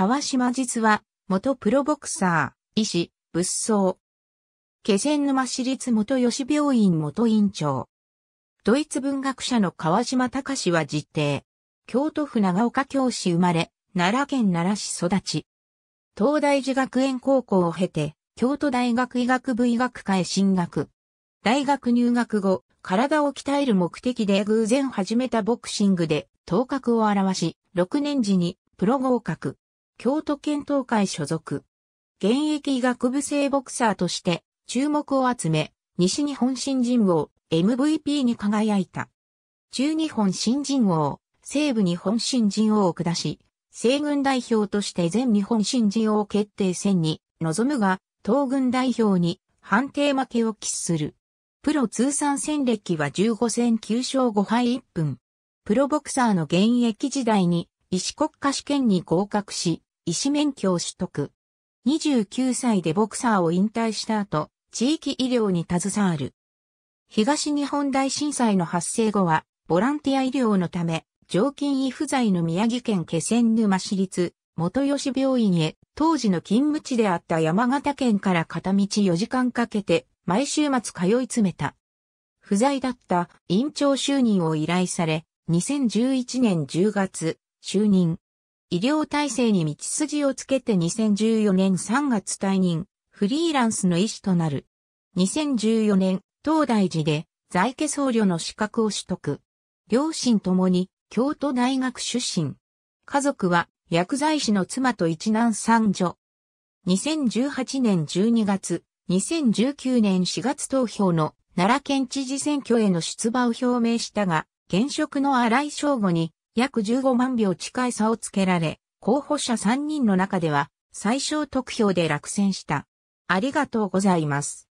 川島実は、元プロボクサー、医師、仏僧。気仙沼市立元吉病院元院長。ドイツ文学者の川島隆は実定。京都府長岡京市生まれ、奈良県奈良市育ち。東大寺学園高校を経て、京都大学医学部医学科へ進学。大学入学後、体を鍛える目的で偶然始めたボクシングで頭角を現し、6年時にプロ合格。京都県東海所属。現役医学部生ボクサーとして注目を集め、西日本新人王 MVP に輝いた。中日本新人王、西部日本新人王を下し、西軍代表として全日本新人王決定戦に臨むが、東軍代表に判定負けを喫する。プロ通算戦歴は15戦9勝5敗1分。プロボクサーの現役時代に、医師国家試験に合格し、医師免許を取得。29歳でボクサーを引退した後、地域医療に携わる。東日本大震災の発生後は、ボランティア医療のため、常勤医不在の宮城県気仙沼市立元吉病院へ、当時の勤務地であった山形県から片道4時間かけて、毎週末通い詰めた。不在だった院長就任を依頼され、2011年10月、就任。医療体制に道筋をつけて2014年3月退任、フリーランスの医師となる。2014年、東大寺で在家僧侶の資格を取得。両親ともに京都大学出身。家族は薬剤師の妻と一男三女。2018年12月、2019年4月投票の奈良県知事選挙への出馬を表明したが、現職の荒井正吾に約15万票近い差をつけられ、候補者3人の中では最小得票で落選した。ありがとうございます。